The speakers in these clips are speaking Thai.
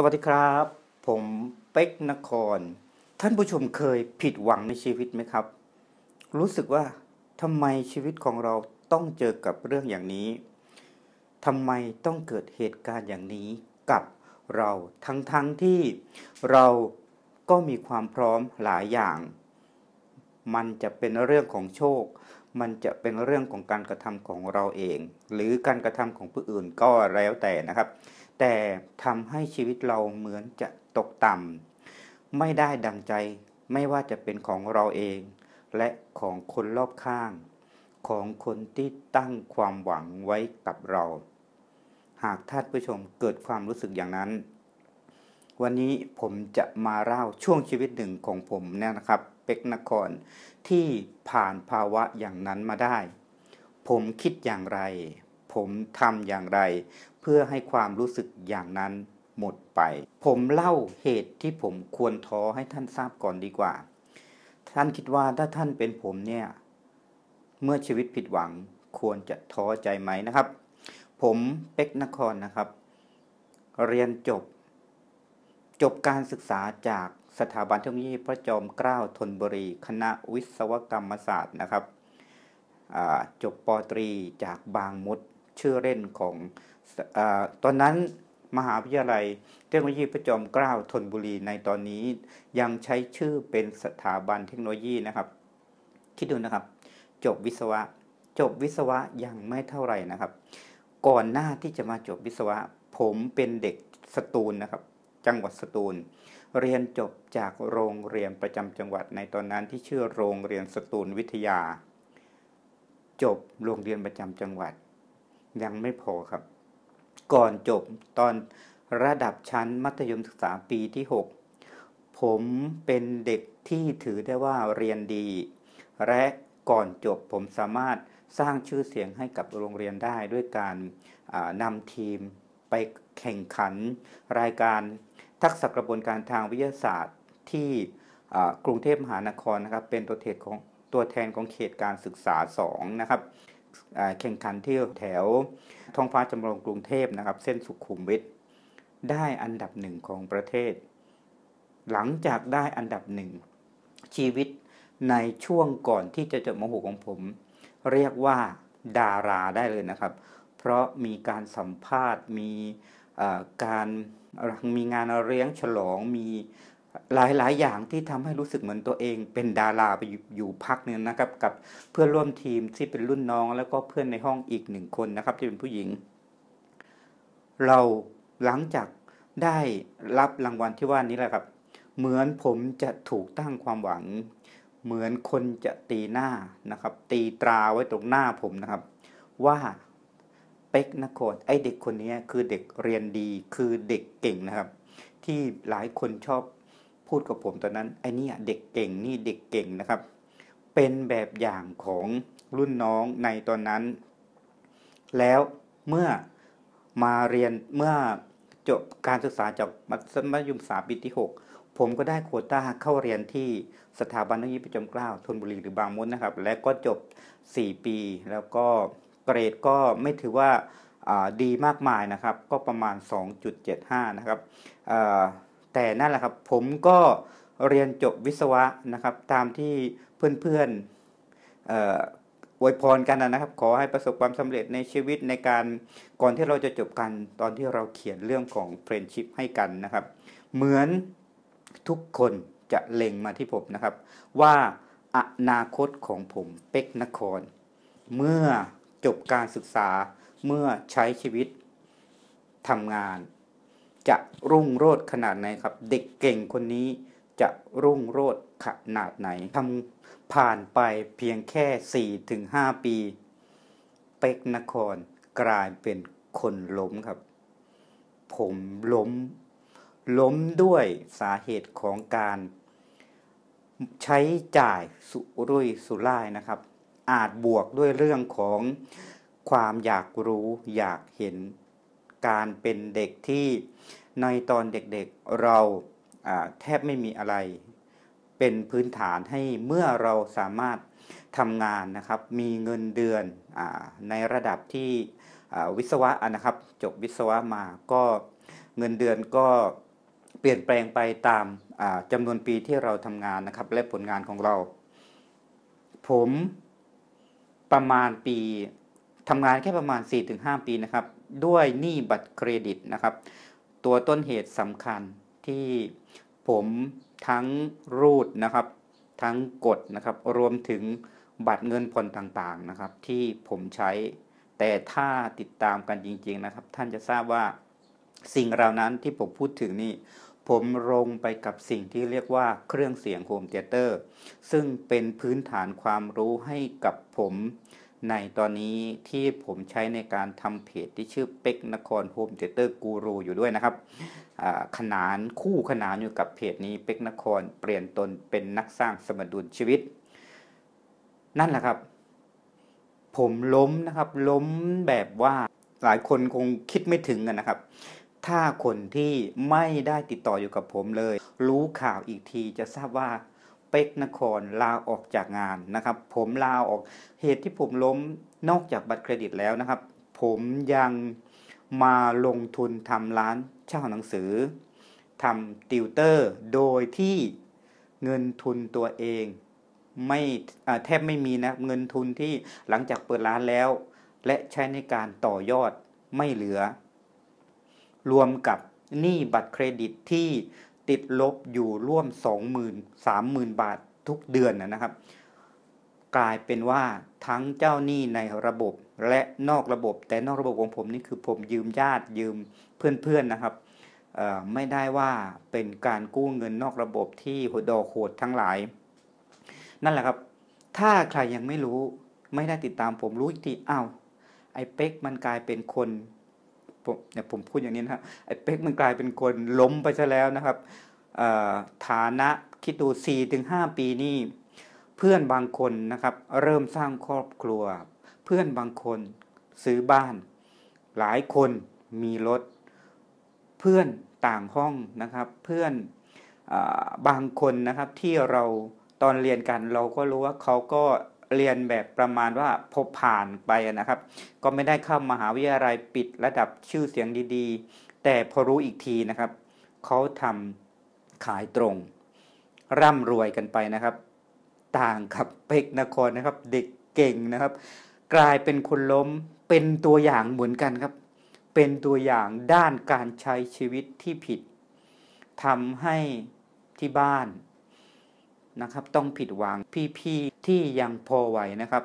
สวัสดีครับ ผมเป็กนคร ท่านผู้ชมเคยผิดหวังในชีวิตไหมครับ รู้สึกว่าทำไมชีวิตของเราต้องเจอกับเรื่องอย่างนี้ทำไมต้องเกิดเหตุการณ์อย่างนี้กับเราทั้งๆทที่เราก็มีความพร้อมหลายอย่าง มันจะเป็นเรื่องของโชค มันจะเป็นเรื่องของการกระทำของเราเอง หรือการกระทำของผู้อื่นก็แล้วแต่นะครับแต่ทำให้ชีวิตเราเหมือนจะตกต่ำไม่ได้ดังใจไม่ว่าจะเป็นของเราเอง และของคนรอบข้าง ของคนที่ตั้งความหวังไว้กับเรา หากท่านผู้ชมเกิดความรู้สึกอย่างนั้น วันนี้ผมจะมาเล่าช่วงชีวิตหนึ่งของผมเนี่ยนะครับ เป็กนครที่ผ่านภาวะอย่างนั้นมาได้ ผมคิดอย่างไร ผมทำอย่างไรพื่อให้ความรู้สึกอย่างนั้นหมดไป ผมเล่าเหตุที่ผมควรท้อให้ท่านทราบก่อนดีกว่า ท่านคิดว่าถ้าท่านเป็นผมเนี่ย เมื่อชีวิตผิดหวังควรจะท้อใจไหมนะครับ ผมเป็กนครนะครับ เรียนจบจบการศึกษาจากสถาบันเทคโนโลยีพระจอมเกล้าธนบุรี คณะวิศวกรรมศาสตร์นะครับ จบปตรีจากบางมดชื่อเล่นของตอนนั้นมหาวิทยาลัยเทคโนโลยีพระจอมเกล้าธนบุรีในตอนนี้ ยังใช้ชื่อเป็นสถาบันเทคโนโลยีนะครับคิดดูนะครับ จบวิศวะ จบวิศวะยังไม่เท่าไหร่นะครับ ก่อนหน้าที่จะมาจบวิศวะผมเป็นเด็กสตูลนะครับ จังหวัดสตูล เรียนจบจากโรงเรียนประจำจังหวัดในตอนนั้นที่ชื่อโรงเรียนสตูลวิทยา จบโรงเรียนประจำจังหวัด ยังไม่พอครับก่อนจบตอนระดับชั้นมัธยมศึกษาปีที่ 6 ผมเป็นเด็กที่ถือได้ว่าเรียนดี และก่อนจบผมสามารถสร้างชื่อเสียงให้กับโรงเรียนได้ด้วยการนำทีมไปแข่งขันรายการทักษะกระบวนการทางวิทยาศาสตร์ที่กรุงเทพมหานครนะครับ เป็นตัวแทนของตัวแทนของเขตการศึกษา2นะครับแข่งขันที่แถวท้องฟ้าจำลองกรุงเทพนะครับ เส้นสุขุมวิทได้อันดับหนึ่งของประเทศ หลังจากได้อันดับหนึ่งชีวิตในช่วงก่อนที่จะจบมหูของผม เรียกว่าดาราได้เลยนะครับ เพราะมีการสัมภาษณ์มีการมีงานเลี้ยงฉลองมีหลายหลายอย่างที่ทำให้รู้สึกเหมือนตัวเอง เป็นดาราไปอยู่พักนึงนะครับ กับเพื่อนร่วมทีมที่เป็นรุ่นน้องแล้วก็เพื่อนในห้องอีกหนึ่งคนนะครับ ที่เป็นผู้หญิง เราหลังจากได้รับรางวัลที่ว่านี้แหละครับ เหมือนผมจะถูกตั้งความหวัง เหมือนคนจะตีหน้านะครับ ตีตราไว้ตรงหน้าผมนะครับ ว่าเป็กนครไอเด็กคนนี้คือเด็กเรียนดีคือเด็กเก่งนะครับ ที่หลายคนชอบพูดกับผมตอนนั้นไอ้นี่เด็กเก่งนี่เด็กเก่งนะครับ เป็นแบบอย่างของรุ่นน้องในตอนนั้น แล้วเมื่อมาเรียนเมื่อจบการศึกษาจากมัธยมศึกษาปีที่ 6 ผมก็ได้โควต้าเข้าเรียนที่สถาบันนักยิปประจำเกล้าทนบุรีหรือบางมดนะครับ และก็จบ 4 ปี แล้วก็เกรดก็ไม่ถือว่าดีมากมายนะครับก็ประมาณ 2.75 นะครับแต่นั่นแหละครับผมก็เรียนจบวิศวะนะครับ ตามที่เพื่อนๆออวยพรกันนะครับ ขอให้ประสบความสำเร็จในชีวิตในการก่อนที่เราจะจบกันตอนที่เราเขียนเรื่องของเฟรนชิพให้กันนะครับ เหมือนทุกคนจะเล็งมาที่ผมนะครับ ว่าอนาคตของผมเป็กนคร เมื่อจบการศึกษาเมื่อใช้ชีวิตทำงานจะรุ่งโรจน์ขนาดไหนครับ เด็กเก่งคนนี้จะรุ่งโรจน์ขนาดไหนทำผ่านไปเพียงแค่ 4-5 ปี เป็กนครกลายเป็นคนล้มครับ ผมล้ม ล้มด้วยสาเหตุของการ ใช้จ่ายสุรุ่ยสุร่ายนะครับ อาจบวกด้วยเรื่องของความอยากรู้อยากเห็นการเป็นเด็กที่ในตอนเด็กๆเราแทบไม่มีอะไรเป็นพื้นฐานให้เมื่อเราสามารถทำงานนะครับ มีเงินเดือนอในระดับที่วิศวะนะครับจบวิศวะมาก็เงินเดือนก็เปลี่ยนแปลงไปตามจำนวนปีที่เราทำงานนะครับ และผลงานของเรา ผมประมาณปีทำงานแค่ประมาณ 4-5 ปีนะครับด้วยหนี้บัตรเครดิตนะครับ ตัวต้นเหตุสำคัญที่ผมทั้งรูดนะครับ ทั้งกดนะครับ รวมถึงบัตรเงินผ่อนต่างๆนะครับ ที่ผมใช้แต่ถ้าติดตามกันจริงๆนะครับ ท่านจะทราบว่าสิ่งเหล่านั้นที่ผมพูดถึงนี่ผมลงไปกับสิ่งที่เรียกว่าเครื่องเสียงโฮมเตเตอร์ ซึ่งเป็นพื้นฐานความรู้ให้กับผมในตอนนี้ที่ผมใช้ในการทำเพจที่ชื่อเป็กนครโฮมเตเตอร์กูรูอยู่ด้วยนะครับขนานคู่ขนานอยู่กับเพจนี้เป็กนครเปลี่ยนตนเป็นนักสร้างสมดุลชีวิต นั่นแหละครับ ผมล้มนะครับล้มแบบว่าหลายคนคงคิดไม่ถึงกันนะครับ ถ้าคนที่ไม่ได้ติดต่ออยู่กับผมเลย รู้ข่าวอีกทีจะทราบว่าเป็กนครลาออกจากงานนะครับ ผมลาออกเหตุที่ผมล้มนอกจากบัตรเครดิตแล้วนะครับ ผมยังมาลงทุนทำร้านเช่าหนังสือทำติวเตอร์โดยที่เงินทุนตัวเองไม่แทบไม่มีนะเงินทุนที่หลังจากเปิดร้านแล้ว และใช้ในการต่อยอดไม่เหลือ รวมกับหนี้บัตรเครดิตที่ติดลบอยู่ร่วม20,000 30,000 บาททุกเดือนนะครับ กลายเป็นว่าทั้งเจ้าหนี้ในระบบและนอกระบบ แต่นอกระบบของผมนี่คือผมยืมญาติยืมเพื่อนๆนะครับไม่ได้ว่าเป็นการกู้เงินนอกระบบที่หดดอโหดทั้งหลายนั่นแหละครับ ถ้าใครยังไม่รู้ไม่ได้ติดตามผมรู้อีกทีอา้าวไอ้เป๊กมันกลายเป็นคนผมเนี่ยผมพูดอย่างนี้นะครับไอ้เป๊กมันกลายเป็นคนล้มไปซะแล้วนะครับฐานะคิดดู4ถึงปีนี่เพื่อนบางคนนะครับ เริ่มสร้างครอบครัว เพื่อนบางคนซื้อบ้าน หลายคนมีรถเพื่อนต่างห้องนะครับ เพื่อนอบางคนนะครับที่เราตอนเรียนกันเราก็รู้ว่าเขาก็เรียนแบบประมาณว่าพบผ่านไปนะครับ ก็ไม่ได้เข้ามหาวิทยาลัยปิดระดับชื่อเสียงดีๆ แต่พอรู้อีกทีนะครับเขาทำขายตรง ร่ำรวยกันไปนะครับ ต่างกับเป็กนครนะครับเด็กเก่งนะครับ กลายเป็นคนล้มเป็นตัวอย่างเหมือนกันครับ เป็นตัวอย่างด้านการใช้ชีวิตที่ผิดทำให้ที่บ้านนะครับต้องผิดหวังพี่ๆที่ยังพอไหวนะครับ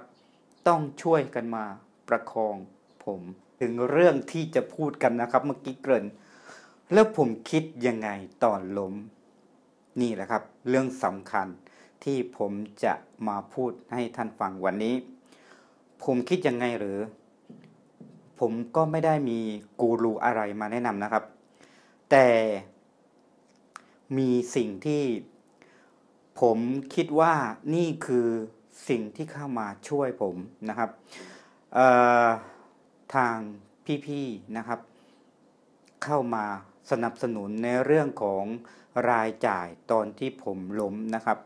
ต้องช่วยกันมาประคองผมถึงเรื่องที่จะพูดกันนะครับ เมื่อกี้เกริ่นแล้วผมคิดยังไงตอนล้มนี่แหละครับ เรื่องสำคัญที่ผมจะมาพูดให้ท่านฟังวันนี้ ผมคิดยังไงหรือผมก็ไม่ได้มีกูรูอะไรมาแนะนำนะครับ แต่มีสิ่งที่ผมคิดว่านี่คือสิ่งที่เข้ามาช่วยผมนะครับทางพี่ๆนะครับ เข้ามาสนับสนุนในเรื่องของรายจ่ายตอนที่ผมล้มนะครับ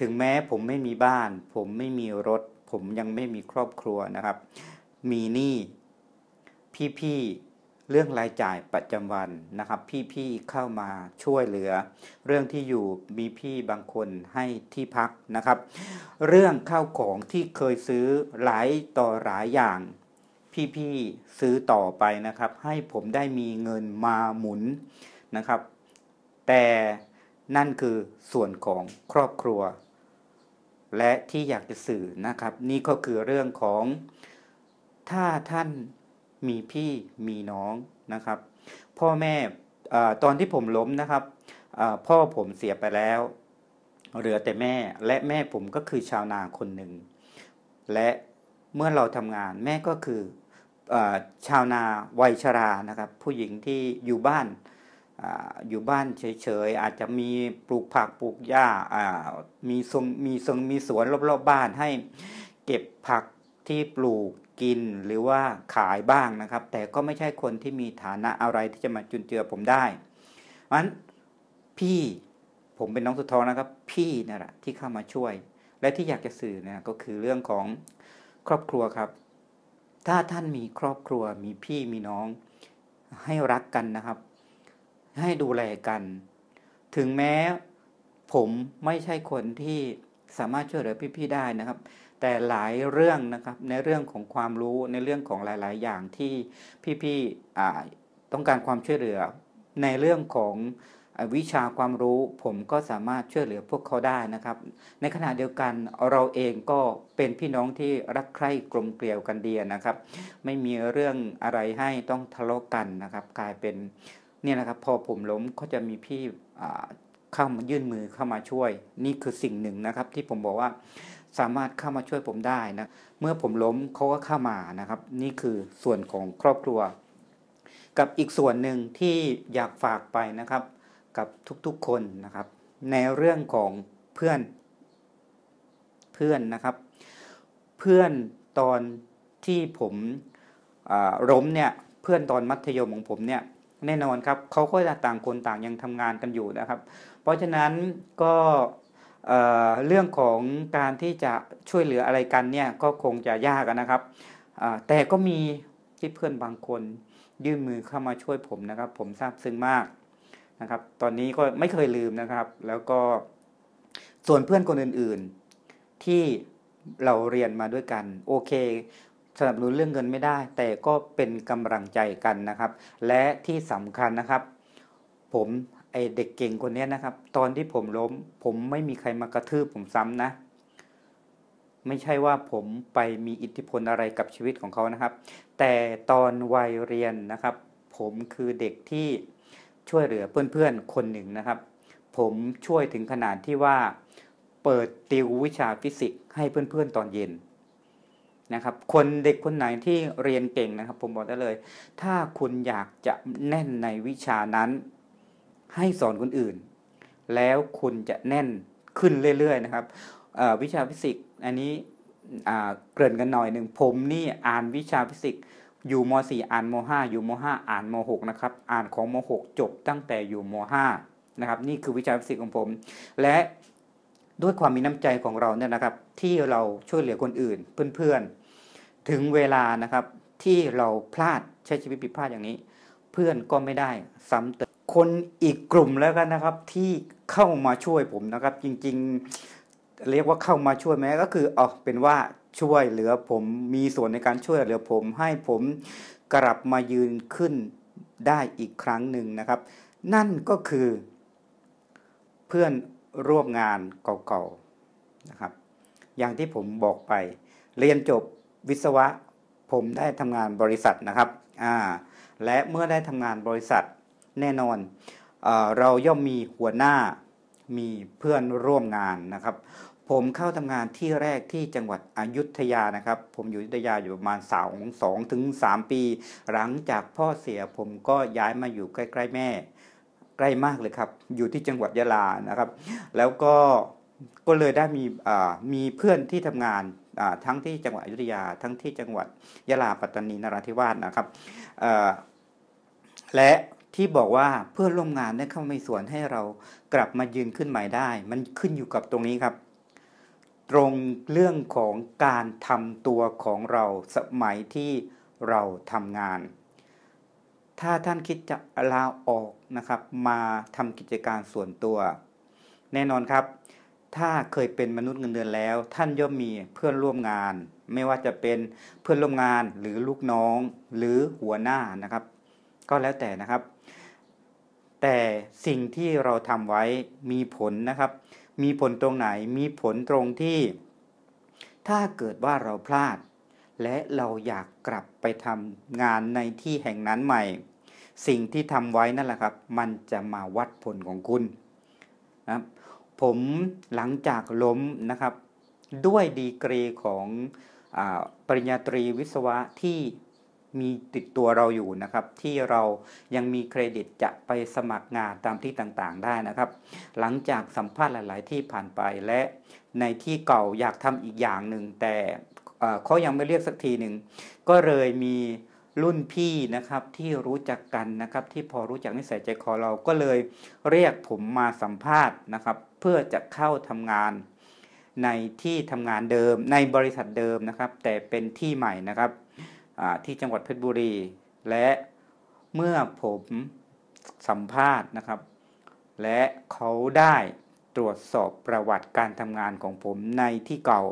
ถึงแม้ผมไม่มีบ้าน ผมไม่มีรถ ผมยังไม่มีครอบครัวนะครับ มีหนี้พี่ๆเรื่องรายจ่ายประจำวันนะครับ พี่ๆเข้ามาช่วยเหลือ เรื่องที่อยู่มีพี่บางคนให้ที่พักนะครับ เรื่องข้าวของที่เคยซื้อหลายต่อหลายอย่างพี่ๆซื้อต่อไปนะครับ ให้ผมได้มีเงินมาหมุนนะครับ แต่นั่นคือส่วนของครอบครัว และที่อยากจะสื่อนะครับ นี่ก็คือเรื่องของถ้าท่านมีพี่มีน้องนะครับ พ่อแม่ตอนที่ผมล้มนะครับพ่อผมเสียไปแล้ว เหลือแต่แม่และแม่ผมก็คือชาวนาคนหนึ่งและเมื่อเราทำงานแม่ก็คืออชาวนาวัยชรานะครับ ผู้หญิงที่อยู่บ้านออยู่บ้านเฉยๆอาจจะมีปลูกผักปลูกหญ้ามีรงมีรงมีสวนรอบๆบบ้านให้เก็บผักที่ปลูกินหรือว่าขายบ้างนะครับ แต่ก็ไม่ใช่คนที่มีฐานะอะไรที่จะมาจุนเจือผมได้เพราะนั้นพี่ผมเป็นน้องสุดท้องนะครับ พี่นี่แหละที่เข้ามาช่วย และที่อยากจะสื่อนะก็คือเรื่องของครอบครัวครับ ถ้าท่านมีครอบครัวมีพี่มีน้อง ให้รักกันนะครับ ให้ดูแลกัน ถึงแม้ผมไม่ใช่คนที่สามารถช่วยเหลือพี่ๆได้นะครับแต่หลายเรื่องนะครับในเรื่องของความรู้ในเรื่องของหลาย ๆ อย่างที่พี่ๆต้องการความช่วยเหลือ ในเรื่องของวิชาความรู้ผมก็สามารถช่วยเหลือพวกเขาได้นะครับ ในขณะเดียวกันเราเองก็เป็นพี่น้องที่รักใคร่กลมเกลียวกันเดียนะครับ ไม่มีเรื่องอะไรให้ต้องทะเลาะกันนะครับ กลายเป็นเนี่ยนะครับพอผมล้มก็จะมีพี่เข้ามายื่นมือเข้ามาช่วย นี่คือสิ่งหนึ่งนะครับที่ผมบอกว่าสามารถเข้ามาช่วยผมได้นะ เมื่อผมล้มเขาก็เข้ามานะครับ นี่คือส่วนของครอบครัว กับอีกส่วนหนึ่งที่อยากฝากไปนะครับ กับทุกๆคนนะครับ ในเรื่องของเพื่อนเพื่อนนะครับ เพื่อนตอนที่ผมล้มเนี่ย เพื่อนตอนมัธยมของผม เนี่ย แน่นอนครับ เขาก็จะต่างคนต่างยังทำงานกันอยู่นะครับ เพราะฉะนั้นก็เรื่องของการที่จะช่วยเหลืออะไรกันเนี่ยก็คงจะยากนะครับแต่ก็มีที่เพื่อนบางคนยื่นมือเข้ามาช่วยผมนะครับ ผมซาบซึ้งมากนะครับ ตอนนี้ก็ไม่เคยลืมนะครับ แล้วก็ส่วนเพื่อนคนอื่นๆ ที่เราเรียนมาด้วยกันโอเค สนับสนุนเรื่องเงินไม่ได้ แต่ก็เป็นกำลังใจกันนะครับ และที่สำคัญนะครับ ผมไอเด็กเก่งคนนี้นะครับ ตอนที่ผมล้ม ผมไม่มีใครมากระทืบผมซ้ำนะ ไม่ใช่ว่าผมไปมีอิทธิพลอะไรกับชีวิตของเขานะครับ แต่ตอนวัยเรียนนะครับ ผมคือเด็กที่ช่วยเหลือเพื่อน ๆ คนหนึ่งนะครับ ผมช่วยถึงขนาดที่ว่าเปิดติววิชาฟิสิกส์ให้เพื่อน ๆ ตอนเย็นนะครับ คนเด็กคนไหนที่เรียนเก่งนะครับ ผมบอกได้เลย ถ้าคุณอยากจะแน่นในวิชานั้นให้สอนคนอื่นแล้วคุณจะแน่นขึ้นเรื่อยๆนะครับวิชาฟิสิกส์อันนี้เกริ่นกันหน่อยหนึ่งผมนี่อ่านวิชาฟิสิกส์อยู่ม .4 อ่านม .5 อยู่ม .5 อ่านม .6 นะครับอ่านของม .6 จบตั้งแต่อยู่ม .5 นะครับนี่คือวิชาฟิสิกส์ของผม และด้วยความมีน้ำใจของเราเนี่ยนะครับ ที่เราช่วยเหลือคนอื่น เพื่อนๆ ถึงเวลานะครับที่เราพลาดใช้ชีวิตผิดพลาดอย่างนี้ เพื่อนก็ไม่ได้ซ้ำเติมคนอีกกลุ่มแล้วกันนะครับที่เข้ามาช่วยผมนะครับ จริงๆเรียกว่าเข้ามาช่วยไหมก็คือเอาเป็นว่าช่วยเหลือผมมีส่วนในการช่วยเหลือผม ให้ผมกลับมายืนขึ้นได้อีกครั้งหนึ่งนะครับ นั่นก็คือเพื่อนร่วมงานเก่าๆนะครับ อย่างที่ผมบอกไป เรียนจบวิศวะผมได้ทำงานบริษัทนะครับอ่าและเมื่อได้ทำงานบริษัทแน่นอนเอเราย่อมมีหัวหน้า มีเพื่อนร่วมงานนะครับ ผมเข้าทำงานที่แรกที่จังหวัดอยุธยานะครับ ผมอยู่อยุธยาอยู่ประมาณสองสองถึงสามปี หลังจากพ่อเสียผมก็ย้ายมาอยู่ใกล้ ๆ แม่ใกล้มากเลยครับ อยู่ที่จังหวัดยะลานะครับ แล้วก็ก็เลยได้มีมีเพื่อนที่ทำงานทั้งที่จังหวัดอยุธยาทั้งที่จังหวัดยะลาปัตตานีนราธิวาสนะครับและที่บอกว่าเพื่อนร่วมงานได้เข้ามาส่วนให้เรากลับมายืนขึ้นใหม่ได้ มันขึ้นอยู่กับตรงนี้ครับ ตรงเรื่องของการทำตัวของเราสมัยที่เราทำงาน ถ้าท่านคิดจะลาออกนะครับ มาทำกิจการส่วนตัว แน่นอนครับ ถ้าเคยเป็นมนุษย์เงินเดือนแล้ว ท่านย่อมมีเพื่อนร่วมงาน ไม่ว่าจะเป็นเพื่อนร่วมงานหรือลูกน้องหรือหัวหน้านะครับ ก็แล้วแต่นะครับแต่สิ่งที่เราทำไว้มีผลนะครับ มีผลตรงไหน มีผลตรงที่ ถ้าเกิดว่าเราพลาดและเราอยากกลับไปทำงานในที่แห่งนั้นใหม่ สิ่งที่ทำไว้นั่นแหละครับมันจะมาวัดผลของคุณนะผมหลังจากล้มนะครับ ด้วยดีกรีของอปริญญาตรีวิศวะที่มีติดตัวเราอยู่นะครับ ที่เรายังมีเครดิตจะไปสมัครงานตามที่ต่างๆ ได้นะครับ หลังจากสัมภาษณ์หลายๆ ที่ผ่านไปและในที่เก่าอยากทำอีกอย่างหนึ่งแต่เขายังไม่เรียกสักทีหนึ่งก็เลยมีรุ่นพี่นะครับที่รู้จักกันนะครับ ที่พอรู้จักนิสัยใจคอเราก็เลยเรียกผมมาสัมภาษณ์นะครับ เพื่อจะเข้าทำงานในที่ทำงานเดิม ในบริษัทเดิมนะครับ แต่เป็นที่ใหม่นะครับที่จังหวัดเพชรบุรีและเมื่อผมสัมภาษณ์นะครับ และเขาได้ตรวจสอบประวัติการทำงานของผมในที่เก่า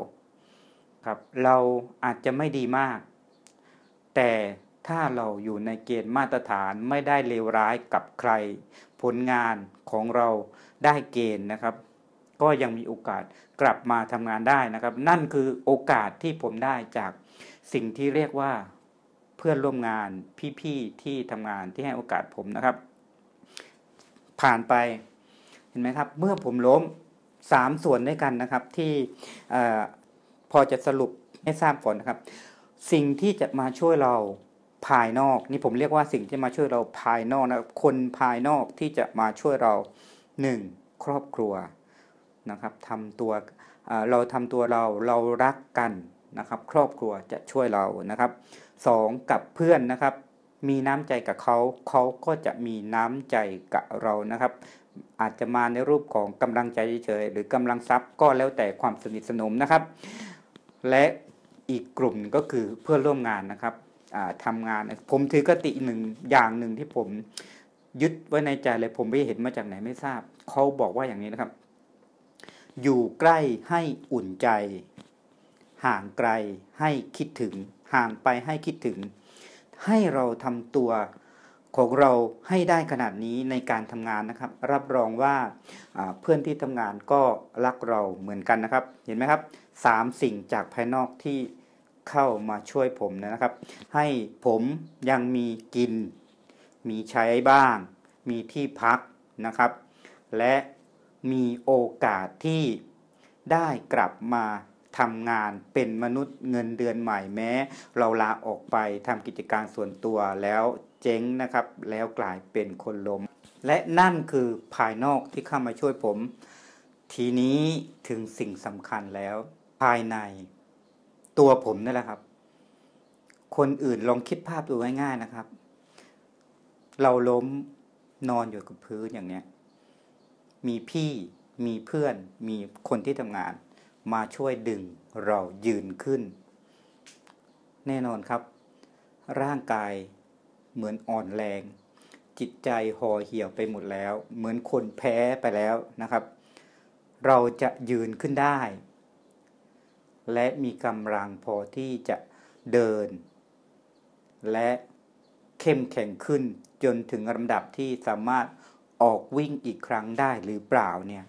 ครับเราอาจจะไม่ดีมาก แต่ถ้าเราอยู่ในเกณฑ์มาตรฐานไม่ได้เลวร้ายกับใครผลงานของเราได้เกณฑ์นะครับ ก็ยังมีโอกาสกลับมาทำงานได้นะครับ นั่นคือโอกาสที่ผมได้จากสิ่งที่เรียกว่าเพื่อนร่วมงานพี่ๆที่ทำงานที่ให้โอกาสผมนะครับ ผ่านไปเห็นไหมครับ เมื่อผมล้มสามส่วนด้วยกันนะครับ ที่พอจะสรุปให้ทราบก่อนนะครับ สิ่งที่จะมาช่วยเราภายนอก นี่ผมเรียกว่าสิ่งที่มาช่วยเราภายนอกนะครับ คนภายนอกที่จะมาช่วยเราหนึ่งครอบครัวนะครับทำตัวเราทำตัวเราเรารักกันนะครับครอบครัวจะช่วยเรานะครับสองกับเพื่อนนะครับมีน้ำใจกับเขา เขาก็จะมีน้ำใจกับเรานะครับ อาจจะมาในรูปของกำลังใจเฉยหรือกำลังทรัพย์ก็แล้วแต่ความสนิทสนมนะครับ และอีกกลุ่มก็คือเพื่อนร่วมงานนะครับทำงานผมถือกติหนึ่งอย่างหนึ่งที่ผมยึดไว้ในใจเลยผมไม่เห็นมาจากไหนไม่ทราบเขาบอกว่าอย่างนี้นะครับ อยู่ใกล้ให้อุ่นใจห่างไกลให้คิดถึงห่างไปให้คิดถึง ให้เราทำตัวของเราให้ได้ขนาดนี้ในการทำงานนะครับ รับรองว่าเพื่อนที่ทำงานก็ รักเราเหมือนกันนะครับ เห็นไหมครับสามสิ่งจากภายนอกที่เข้ามาช่วยผมนะครับ ให้ผมยังมีกิน มีใช้บ้าง มีที่พักนะครับ และมีโอกาสที่ได้กลับมาทำงานเป็นมนุษย์เงินเดือนใหม่แม้ เราลาออกไปทำกิจการส่วนตัวแล้วเจ๊งนะครับ แล้วกลายเป็นคนล้ม และนั่นคือภายนอกที่เข้ามาช่วยผม ทีนี้ถึงสิ่งสำคัญแล้ว ภายในตัวผมนี่แหละครับ คนอื่นลองคิดภาพดูง่ายๆนะครับ เราล้มนอนอยู่กับพื้นอย่างเนี้ย มีพี่มีเพื่อนมีคนที่ทำงานมาช่วยดึงเรายืนขึ้น แน่นอนครับ ร่างกายเหมือนอ่อนแรง จิตใจห่อเหี่ยวไปหมดแล้ว เหมือนคนแพ้ไปแล้วนะครับ เราจะยืนขึ้นได้ และมีกำลังพอที่จะเดิน และเข้มแข็งขึ้น จนถึงลำดับที่สามารถออกวิ่งอีกครั้งได้หรือเปล่าเนี่ย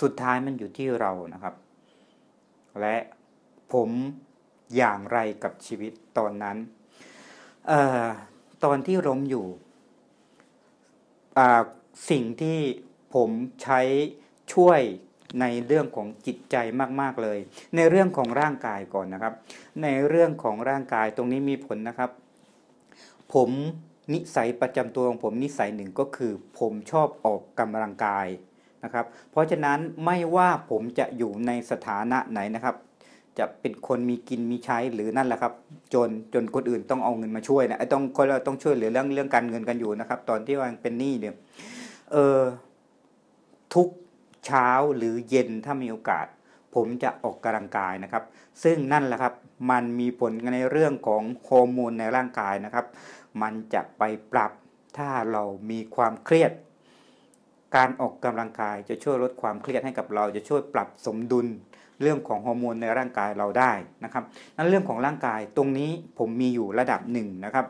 สุดท้ายมันอยู่ที่เรานะครับและผมอย่างไรกับชีวิตตอนนั้นออตอนที่ล้มอยู่สิ่งที่ผมใช้ช่วยในเรื่องของจิตใจมาก ๆเลย ในเรื่องของร่างกายก่อนนะครับ ในเรื่องของร่างกายตรงนี้มีผลนะครับ ผมนิสัยประจำตัวของผมนิสัยหนึ่งก็คือผมชอบออกกำลังกายนะครับเพราะฉะนั้นไม่ว่าผมจะอยู่ในสถานะไหนนะครับ จะเป็นคนมีกินมีใช้หรือนั่นแหละครับ จนจนคนอื่นต้องเอาเงินมาช่วยนะต้องคนเราต้องช่วยเหลือเรื่องเรื่องการเงินกันอยู่นะครับ ตอนที่ว่าเป็นหนี้เนี่ยเออทุกเช้าหรือเย็นถ้ามีโอกาส ผมจะออกกำลังกายนะครับ ซึ่งนั่นแหละครับมันมีผลในเรื่องของฮอร์โมนในร่างกายนะครับ มันจะไปปรับถ้าเรามีความเครียดการออกกำลังกายจะช่วยลดความเครียดให้กับเรา จะช่วยปรับสมดุลเรื่องของฮอร์โมนในร่างกายเราได้นะครับ นั้นเรื่องของร่างกายตรงนี้ผมมีอยู่ระดับหนึ่งนะครับ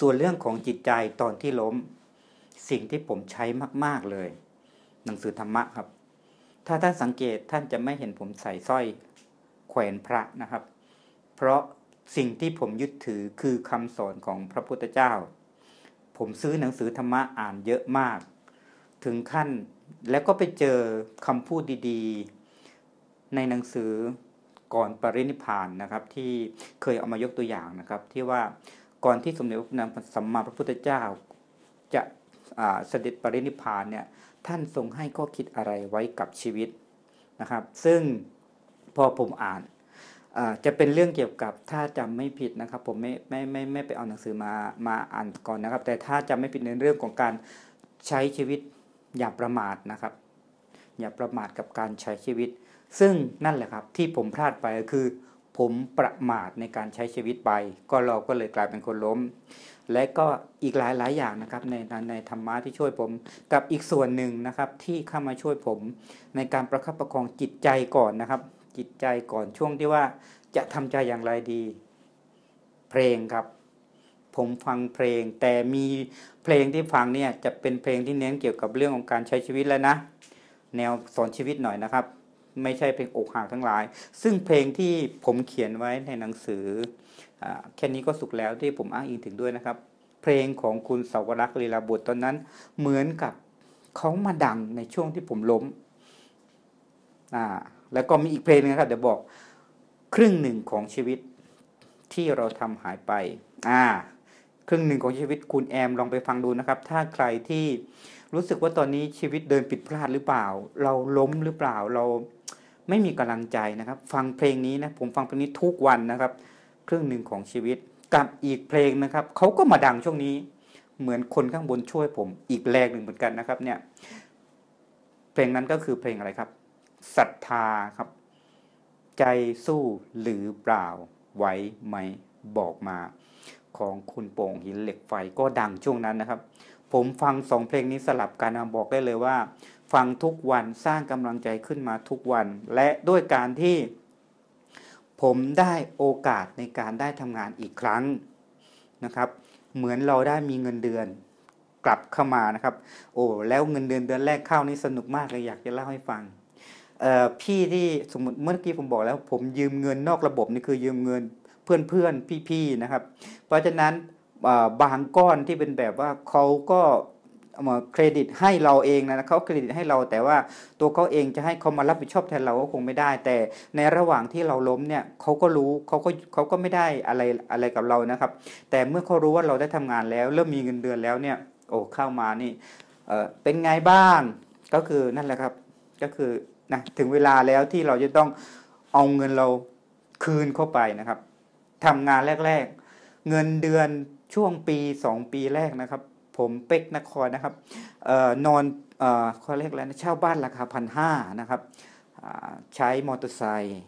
ส่วนเรื่องของจิตใจตอนที่ล้ม สิ่งที่ผมใช้มากๆเลย หนังสือธรรมะครับ ถ้าท่านสังเกตท่านจะไม่เห็นผมใส่สร้อยแขวนพระนะครับ เพราะสิ่งที่ผมยึดถือคือคำสอนของพระพุทธเจ้า ผมซื้อหนังสือธรรมะอ่านเยอะมากถึงขั้นแล้วก็ไปเจอคำพูดดีๆ ในหนังสือก่อนปรินิพานนะครับที่เคยเอามายกตัวอย่างนะครับที่ว่าก่อนที่สมเด็จพระนางสัมมาพระพุทธเจ้า จะเสด็จปรินิพานเนี่ยท่านทรงให้ข้อคิดอะไรไว้กับชีวิตนะครับซึ่งพอผมอ่านจะเป็นเรื่องเกี่ยวกับถ้าจำไม่ผิดนะครับผมไม่ไม่ไม่ไม่ไปเอาหนังสือมามาอ่านก่อนนะครับ แต่ถ้าจำไม่ผิดในเรื่องของการใช้ชีวิตอย่าประมาทนะครับ อย่าประมาทกับการใช้ชีวิต ซึ่งนั่นแหละครับที่ผมพลาดไปคือ ผมประมาทในการใช้ชีวิตไปก็เราก็เลยกลายเป็นคนล้ม และก็อีกหลายหลายอย่างนะครับ ในในธรรมะที่ช่วยผม กับอีกส่วนหนึ่งนะครับที่เข้ามาช่วยผมในการประคับประคองจิตใจก่อนนะครับ จิตใจก่อนช่วงที่ว่าจะทำใจอย่างไรดี เพลงครับผมฟังเพลงแต่มีเพลงที่ฟังเนี่ย จะเป็นเพลงที่เน้นเกี่ยวกับเรื่องของการใช้ชีวิตแล้วนะแนวสอนชีวิตหน่อยนะครับ ไม่ใช่เพลงอกหักทั้งหลาย ซึ่งเพลงที่ผมเขียนไว้ในหนังสืออแค่นี้ก็สุขแล้วที่ผมอ้างอิงถึงด้วยนะครับ เพลงของคุณสาวรักษ์ลีลาบุตรตอนนั้น เหมือนกับเขามาดังในช่วงที่ผมล้ม อ่า แล้วก็มีอีกเพลงนึงครับ เดี๋ยวบอกครึ่งหนึ่งของชีวิตที่เราทำหายไป อ่าครึ่งหนึ่งของชีวิตคุณแอมลองไปฟังดูนะครับ ถ้าใครที่รู้สึกว่าตอนนี้ชีวิตเดินผิดพลาดหรือเปล่า เราล้มหรือเปล่าเราไม่มีกำลังใจนะครับ ฟังเพลงนี้นะผมฟังเพลงนี้ทุกวันนะครับ ครึ่งหนึ่งของชีวิตกับอีกเพลงนะครับ เขาก็มาดังช่วงนี้เหมือนคนข้างบนช่วยผมอีกแรงหนึ่งเหมือนกันนะครับ เนี่ย เพลงนั้นก็คือเพลงอะไรครับศรัทธาครับ ใจสู้หรือเปล่าไหวไหมบอกมาของคุณโป่งหินเหล็กไฟก็ดังช่วงนั้นนะครับ ผมฟังสองเพลงนี้สลับกันบอกได้เลยว่า ฟังทุกวันสร้างกำลังใจขึ้นมาทุกวัน และด้วยการที่ผมได้โอกาสในการได้ทำงานอีกครั้งนะครับ เหมือนเราได้มีเงินเดือนกลับเข้ามานะครับ โอ้แล้วเงินเดือนเดือนแรกเข้านี่สนุกมากเลยอยากจะเล่าให้ฟังพี่ที่สมมติเมื่อกี้ผมบอกแล้ว ผมยืมเงินนอกระบบนี่คือยืมเงินเพื่อนๆ พี่ๆ นะครับ เพราะฉะนั้นบางก้อนที่เป็นแบบว่าเขาก็เครดิตให้เราเองนะเขาเครดิตให้เราแต่ว่า ตัวเขาเองจะให้เขามารับผิดชอบแทนเราก็คงไม่ได้ แต่ในระหว่างที่เราล้มเนี่ยเขาก็รู้เขาก็เขาก็ไม่ได้อะไรอะไรกับเรานะครับ แต่เมื่อเขารู้ว่าเราได้ทำงานแล้ว เริ่มมีเงินเดือนแล้วเนี่ยโอ้เข้ามานี่เออเป็นไงบ้างก็คือนั่นแหละครับก็คือนะถึงเวลาแล้วที่เราจะต้องเอาเงินเราคืนเข้าไปนะครับทำงานแรกๆ เงินเดือนช่วงปี 2 ปีแรกนะครับ ผมเป็กนครนะครับนอนเขาเรียกอะไรนะเช่าบ้านราคาพันห้านะครับใช้มอเตอร์ไซค์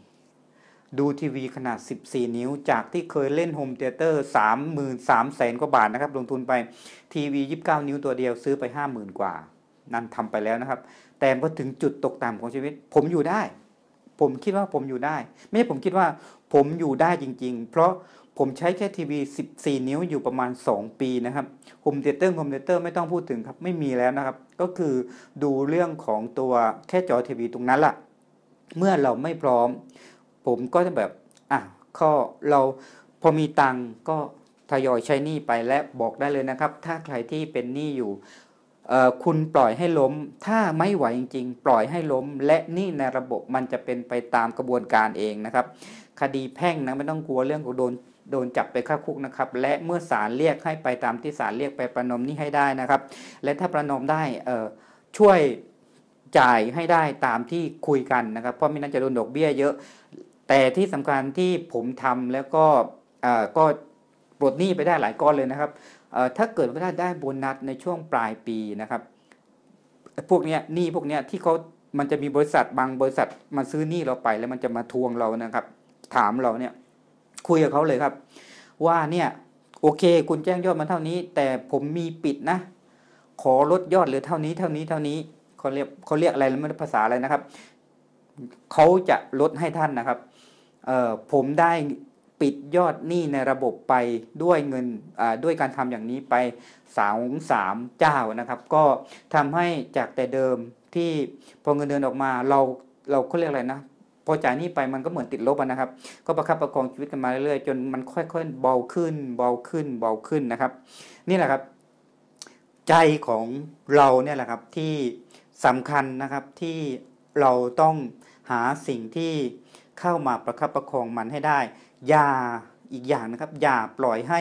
ดูทีวีขนาด 14 นิ้วจากที่เคยเล่นโฮมเทเตอร์ 3 3 0 0 0 กว่าบาทนะครับ ลงทุนไปทีวี 29 นิ้วตัวเดียวซื้อไป 50,000 กว่า นั่นทำไปแล้วนะครับ แต่พอถึงจุดตกต่ำของชีวิตผมอยู่ได้ผมคิดว่าผมอยู่ได้ ไม่ใช่ผมคิดว่าผมอยู่ได้จริงๆ เพราะผมใช้แค่ทีวี 14 นิ้วอยู่ประมาณ 2 ปีนะครับโฮมเดเตอร์โฮมเดเตอร์ไม่ต้องพูดถึงครับไม่มีแล้วนะครับ ก็คือดูเรื่องของตัวแค่จอทีวี ตรงนั้นละ่ะเมื่อเราไม่พร้อม ผมก็จะแบบอ่ะข้อเราพอมีตังก็ทยอยใช้หนี้ไปและบอกได้เลยนะครับ ถ้าใครที่เป็นหนี้อยู่คุณปล่อยให้ล้มถ้าไม่ไหวจริง ๆ ปล่อยให้ล้ม และนี่ในระบบมันจะเป็นไปตามกระบวนการเองนะครับ คดีแพ่งนะไม่ต้องกลัวเรื่องของโดนโดนจับไปค่าคุกนะครับ และเมื่อศาลเรียกให้ไปตามที่ศาลเรียกไปประนมนี่ให้ได้นะครับ และถ้าประนมได้ช่วยจ่ายให้ได้ตามที่คุยกันนะครับ เพราะไม่นั้นจะโดนดอกเบี้ยเยอะ แต่ที่สำคัญที่ผมทำแล้วก็ก็ปลดหนี้ไปได้หลายก้อนเลยนะครับถ้าเกิดว่าท่าได้โบนัสในช่วงปลายปีนะครับ พวกนี้หนี้พวกนี้ที่เขามันจะมีบริษัทบางบริษัทมาซื้อหนี้เราไปแล้วมันจะมาทวงเรานะครับ ถามเราเนี่ยคุยกับเขาเลยครับ ว่าเนี่ย โอเค คุณแจ้งยอดมาเท่านี้ แต่ผมมีปิดนะ ขอลดยอดเหลือเท่านี้เท่านี้เท่านี้เขาเรียกเขาเรียกอะไรไม่รู้ภาษาอะไรนะครับเขาจะลดให้ท่านนะครับ เออผมได้ปิดยอดหนี้ในระบบไปด้วยเงินด้วยการทำอย่างนี้ไปสาวสามเจ้านะครับ ก็ทำให้จากแต่เดิมที่พอเงินเดือนออกมาเราเราเขาเรียกอะไรนะพอจ่ายหนี้ไปมันก็เหมือนติดลบนะครับก็ประคับประคองชีวิตกันมาเรื่อยๆจนมันค่อย ๆเบาขึ้น เบาขึ้นเบาขึ้นนะครับ นี่แหละครับใจของเราเนี่ยแหละครับที่สำคัญนะครับที่เราต้องหาสิ่งที่เข้ามาประคับประคองมันให้ได้อย่าอีกอย่างนะครับอย่าปล่อยให้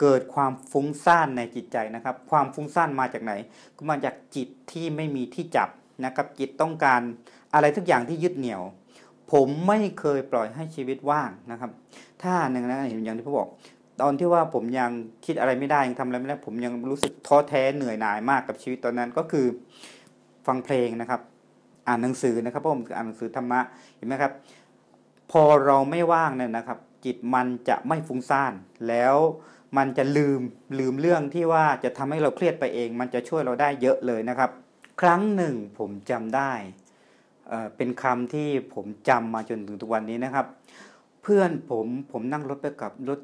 เกิดความฟุ้งซ่านในจิตใจนะครับ ความฟุ้งซ่านมาจากไหนก็มาจากจิตที่ไม่มีที่จับนะครับจิตต้องการอะไรทุกอย่างที่ยึดเหนี่ยว ผมไม่เคยปล่อยให้ชีวิตว่างนะครับ ถ้าหนึ่งนะเห็นอย่างที่ผมบอก ตอนที่ว่าผมยังคิดอะไรไม่ได้ยังทำอะไรไม่ได้ผมยังรู้สึกท้อแท้เหนื่อยหน่ายมากกับชีวิตตอนนั้นก็คือ ฟังเพลงนะครับ อ่านหนังสือนะครับผมอ่านหนังสือธรรมะเห็นไหมครับพอเราไม่ว่างเนี่ยนะครับจิตมันจะไม่ฟุ้งซ่าน แล้วมันจะลืมลืมเรื่องที่ว่าจะทำให้เราเครียดไปเอง มันจะช่วยเราได้เยอะเลยนะครับ ครั้งหนึ่งผมจำได้เเป็นคำที่ผมจำมาจนถึงทุกวันนี้นะครับ เพื่อนผมผมนั่งรถไปกับรถ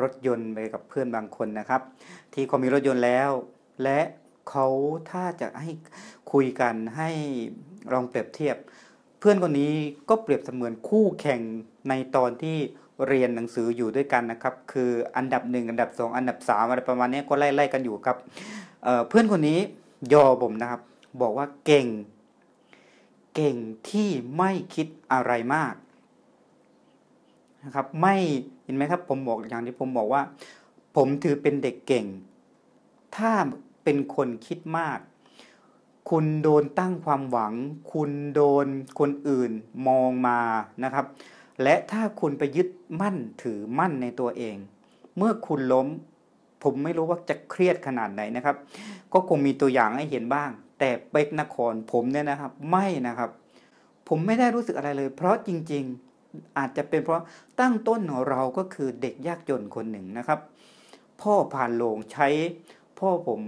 รถยนต์ไปกับเพื่อนบางคนนะครับ ที่เขามีรถยนต์แล้ว และเขาถ้าจะให้คุยกันให้ลองเปรียบเทียบพื่อนคนนี้ก็เปรียบเสมือนคู่แข่งในตอนที่เรียนหนังสืออยู่ด้วยกันนะครับ คืออันดับหนึ่งอันดับสองอันดับสามอะไรประมาณนี้ก็ไล่ๆกันอยู่ครับเเพื่อนคนนี้ยอผมนะครับ บอกว่าเก่ง เก่งที่ไม่คิดอะไรมากนะครับไม่เห็นไหมครับผมบอกอย่างที่ผมบอกว่า ผมถือเป็นเด็กเก่ง ถ้าเป็นคนคิดมากคุณโดนตั้งความหวัง คุณโดนคนอื่นมองมานะครับ และถ้าคุณไปยึดมั่นถือมั่นในตัวเอง เมื่อคุณล้ม ผมไม่รู้ว่าจะเครียดขนาดไหนนะครับ ก็คงมีตัวอย่างให้เห็นบ้าง แต่เป๊กนครผมเนี่ยนะครับ ไม่นะครับ ผมไม่ได้รู้สึกอะไรเลย เพราะจริงๆอาจจะเป็นเพราะตั้งต้นของเราก็คือเด็กยากจนคนหนึ่งนะครับ พ่อผ่านโลงใช้ พ่อผม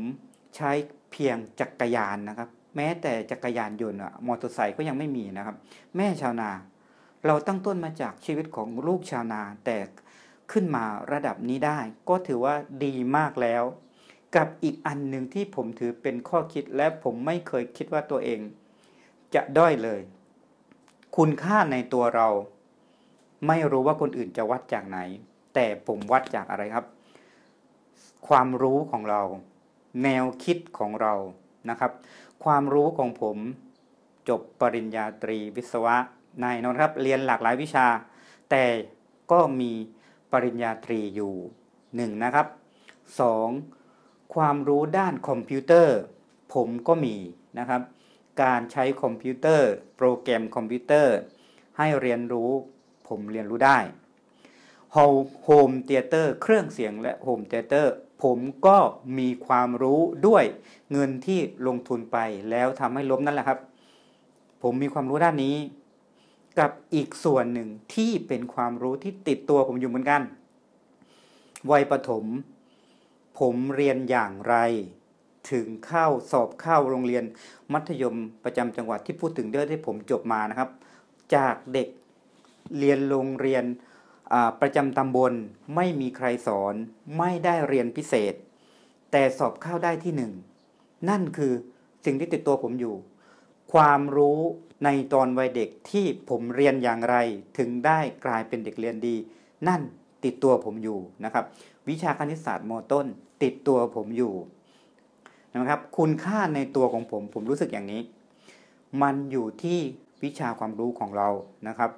ใช้พียงจักกรยานนะครับ แม้แต่จักกรยานยนต์มอเตอร์ไซค์ก็ยังไม่มีนะครับ แม่ชาวนา เราตั้งต้นมาจากชีวิตของลูกชาวนา แต่ขึ้นมาระดับนี้ได้ ก็ถือว่าดีมากแล้ว กับอีกอันหนึ่งที่ผมถือเป็นข้อคิดและผมไม่เคยคิดว่าตัวเอง จะด้อยเลย คุณค่าในตัวเราไม่รู้ว่าคนอื่นจะวัดจากไหน แต่ผมวัดจากอะไรครับ ความรู้ของเราแนวคิดของเรา นะครับ ความรู้ของผมจบปริญญาตรีวิศวะนายนะครับ เรียนหลากหลายวิชา แต่ก็มีปริญญาตรีอยู่1นนะครับ 2. ความรู้ด้านคอมพิวเตอร์ ผมก็มีนะครับ การใช้คอมพิวเตอร์ โปรแกรมคอมพิวเตอร์ ให้เรียนรู้ ผมเรียนรู้ได้ โฮมเทเตอร์ เครื่องเสียงและโฮมเทเตอร์ผมก็มีความรู้ด้วยเงินที่ลงทุนไป แล้วทำให้ล้มนั่นแหละครับ ผมมีความรู้ด้านนี้ กับอีกส่วนหนึ่งที่เป็นความรู้ที่ติดตัวผมอยู่เหมือนกัน วัยประถมผมเรียนอย่างไร ถึงเข้าสอบเข้าโรงเรียนมัธยมประจำจังหวัดที่พูดถึงเด้อที่ผมจบมานะครับ จากเด็กเรียนโรงเรียนประจำตำบลไม่มีใครสอนไม่ได้เรียนพิเศษ แต่สอบเข้าได้ที่หนึ่งนั่นคือสิ่งที่ติดตัวผมอยู่ ความรู้ในตอนวัยเด็กที่ผมเรียนอย่างไรถึงได้กลายเป็นเด็กเรียนดี นั่นติดตัวผมอยู่นะครับ วิชาคณิตศาสตร์มต้น ติดตัวผมอยู่นะครับ คุณค่าในตัวของผม ผมรู้สึกอย่างนี้ มันอยู่ที่วิชาความรู้ของเรานะครับ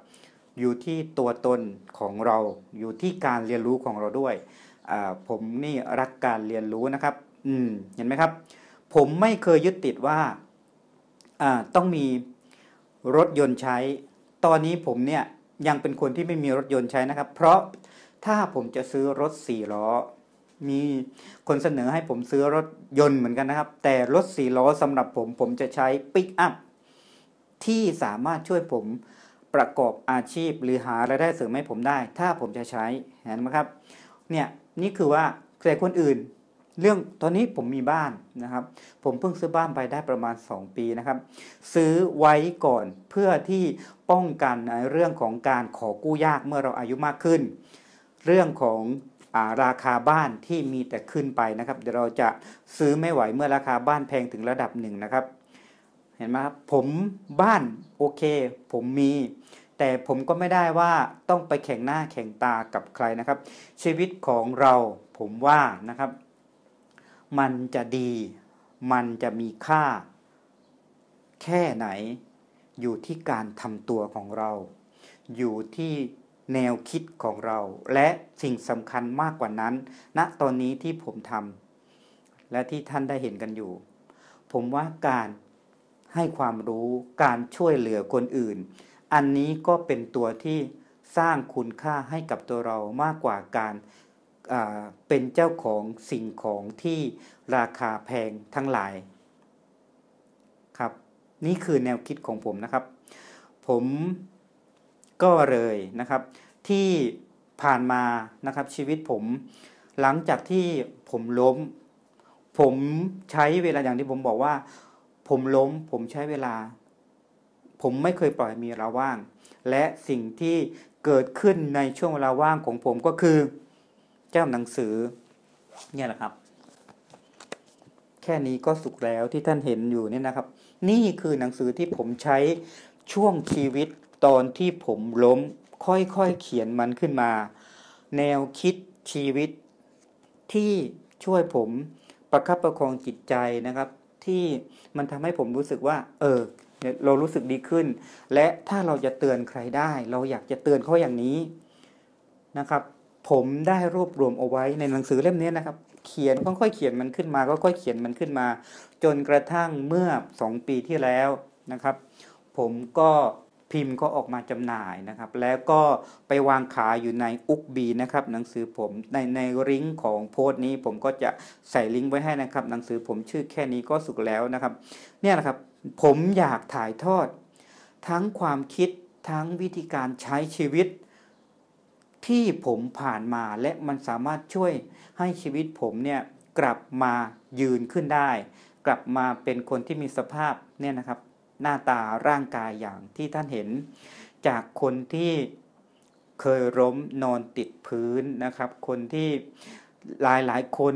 อยู่ที่ตัวตนของเราอยู่ที่การเรียนรู้ของเราด้วยผมนี่รักการเรียนรู้นะครับเห็นไหมครับ ผมไม่เคยยึดติดว่าต้องมีรถยนต์ใช้ ตอนนี้ผมเนี่ย ยังเป็นคนที่ไม่มีรถยนต์ใช้นะครับ เพราะถ้าผมจะซื้อรถสี่ล้อ มีคนเสนอให้ผมซื้อรถยนต์เหมือนกันนะครับ แต่รถสี่ล้อสำหรับผม ผมจะใช้ปิกอัพที่สามารถช่วยผมประกอบอาชีพหรือหารายได้เสริมให้ผมได้ ถ้าผมจะใช้เห็นไหมครับเนี่ยนี่คือว่าแต่คนอื่น เรื่องตอนนี้ผมมีบ้านนะครับ ผมเพิ่งซื้อบ้านไปได้ประมาณ 2 ปีนะครับ ซื้อไว้ก่อนเพื่อที่ป้องกันเรื่องของการขอกู้ยากเมื่อเราอายุมากขึ้น เรื่องของราคาบ้านที่มีแต่ขึ้นไปนะครับ เดี๋ยวเราจะซื้อไม่ไหวเมื่อราคาบ้านแพงถึงระดับหนึ่งนะครับเห็นไหมครับผมบ้านโอเค ผมมี แต่ผมก็ไม่ได้ว่าต้องไปแข่งหน้าแข่งตากับใครนะครับ ชีวิตของเรา ผมว่านะครับ มันจะดี มันจะมีค่า แค่ไหน อยู่ที่การทำตัวของเรา อยู่ที่แนวคิดของเรา และสิ่งสำคัญมากกว่านั้นณนะตอนนี้ที่ผมทำและที่ท่านได้เห็นกันอยู่ ผมว่าการให้ความรู้การช่วยเหลือคนอื่น อันนี้ก็เป็นตัวที่สร้างคุณค่าให้กับตัวเรามากกว่าการเป็นเจ้าของสิ่งของที่ราคาแพงทั้งหลายครับ นี่คือแนวคิดของผมนะครับ ผมก็เลยนะครับ ที่ผ่านมานะครับชีวิตผม หลังจากที่ผมล้ม ผมใช้เวลาอย่างที่ผมบอกว่าผมล้มผมใช้เวลา ผมไม่เคยปล่อยมีเวลาว่าง และสิ่งที่เกิดขึ้นในช่วงเวลาว่างของผมก็คือ เจ้าหนังสือเนี่ยแหละครับ แค่นี้ก็สุขแล้วที่ท่านเห็นอยู่เนี่ยนะครับ นี่คือหนังสือที่ผมใช้ช่วงชีวิตตอนที่ผมล้มค่อยๆ เขียนมันขึ้นมา แนวคิดชีวิตที่ช่วยผมประคับประคองจิตใจนะครับที่มันทำให้ผมรู้สึกว่า เออเรารู้สึกดีขึ้น และถ้าเราจะเตือนใครได้ เราอยากจะเตือน เขาอย่างนี้นะครับ ผมได้ รวบรวมเอาไว้ในหนังสือเล่มนี้นะครับ เขียนค่อย ๆ เขียนมันขึ้นมาค่อยๆเขียนมันขึ้นมา จนกระทั่งเมื่อ2ปีที่แล้วนะครับ ผมก็พิมพ์ก็ออกมาจำหน่ายนะครับแล้วก็ไปวางขายอยู่ในอุกบี นะครับหนังสือผมในในลิงก์ของโพสต์นี้ผมก็จะใส่ลิงก์ไว้ให้นะครับ หนังสือผมชื่อแค่นี้ก็สุกแล้วนะครับ เนี่ยนะครับผมอยากถ่ายทอด ทั้งความคิดทั้งวิธีการใช้ชีวิตที่ผมผ่านมาและมันสามารถช่วยให้ชีวิตผมเนี่ยกลับมายืนขึ้นได้ กลับมาเป็นคนที่มีสภาพเนี่ยนะครับหน้าตาร่างกายอย่างที่ท่านเห็นจากคนที่เคยล้มนอนติดพื้นนะครับ คนที่หลายหลายคน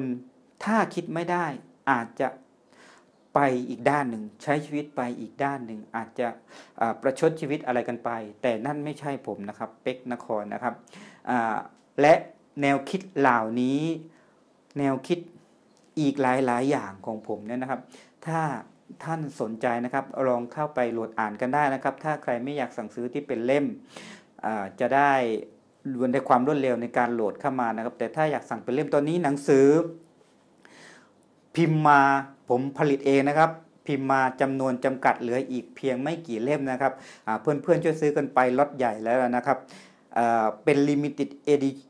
ถ้าคิดไม่ได้อาจจะไปอีกด้านหนึ่งใช้ชีวิตไปอีกด้านหนึ่งอาจจะประชดชีวิตอะไรกันไป แต่นั่นไม่ใช่ผมนะครับเป็กนครนะครับ และแนวคิดเหล่านี้แนวคิดอีกหลาย ๆ อย่างของผมเนี่ยนะครับถ้าท่านสนใจนะครับลองเข้าไปโหลดอ่านกันได้นะครับ ถ้าใครไม่อยากสั่งซื้อที่เป็นเล่ม จะได้รวนได้ความรวดเร็วในการโหลดเข้ามานะครับ แต่ถ้าอยากสั่งเป็นเล่มตอนนี้หนังสือ พิมพ์มาผมผลิตเองนะครับพิมพ์มาจำนวนจำกัดเหลืออีกเพียงไม่กี่เล่มนะครับเพื่อนๆช่วยซื้อกันไปล็อตใหญ่แล้วนะครับเป็น limited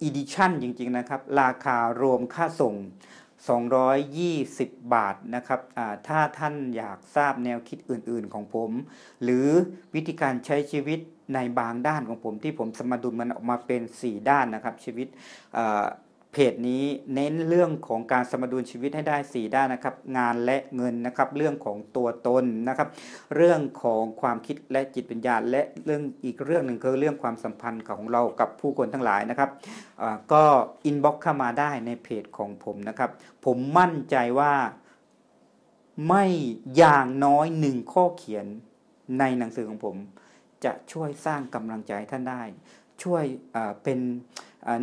edition จริงๆนะครับราคารวมค่าส่ง220 บาทนะครับถ้าท่านอยากทราบแนวคิดอื่น ๆของผม หรือวิธีการใช้ชีวิตในบางด้านของผมที่ผมสมดุลมันออกมาเป็น 4 ด้านนะครับชีวิตเพจนี้เน้นเรื่องของการสมดุลชีวิตให้ได้4ด้านนะครับ งานและเงินนะครับ เรื่องของตัวตนนะครับ เรื่องของความคิดและจิตวิญญาณ และเรื่องอีกเรื่องหนึ่งคือเรื่องความสัมพันธ์ของเรากับผู้คนทั้งหลายนะครับก็อินบ็อกซ์เข้ามาได้ในเพจของผมนะครับ ผมมั่นใจว่าไม่อย่างน้อยหนึ่งข้อเขียนในหนังสือของผม จะช่วยสร้างกำลังใจท่านได้ ช่วยเป็น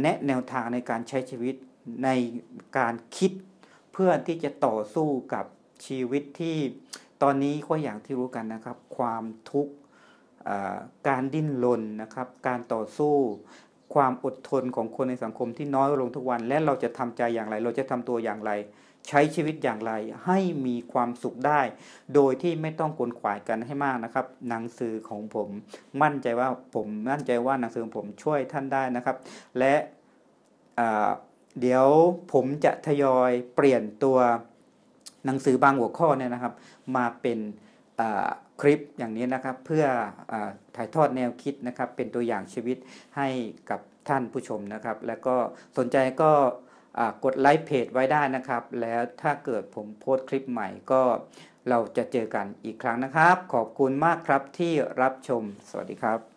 แนะแนวทางในการใช้ชีวิตในการคิด เพื่อที่จะต่อสู้กับชีวิตที่ตอนนี้ก็อย่างที่รู้กันนะครับ ความทุกข์การดิ้นรนนะครับ การต่อสู้ความอดทนของคนในสังคมที่น้อยลงทุกวัน และเราจะทำใจอย่างไร เราจะทำตัวอย่างไรใช้ชีวิตอย่างไรให้มีความสุขได้ โดยที่ไม่ต้องกวนขวายกันให้มากนะครับ หนังสือของผมมั่นใจว่าผมมั่นใจว่าหนังสือของผมช่วยท่านได้นะครับ และเดี๋ยวผมจะทยอยเปลี่ยนตัวหนังสือบางหัวข้อเนี่ยนะครับ มาเป็นคลิปอย่างนี้นะครับ เพื่ออถ่ายทอดแนวคิดนะครับเป็นตัวอย่างชีวิตให้กับท่านผู้ชมนะครับ แล้วก็สนใจก็กดไลค์เพจไว้ได้นะครับ แล้วถ้าเกิดผมโพสต์คลิปใหม่ก็เราจะเจอกันอีกครั้งนะครับ ขอบคุณมากครับที่รับชมสวัสดีครับ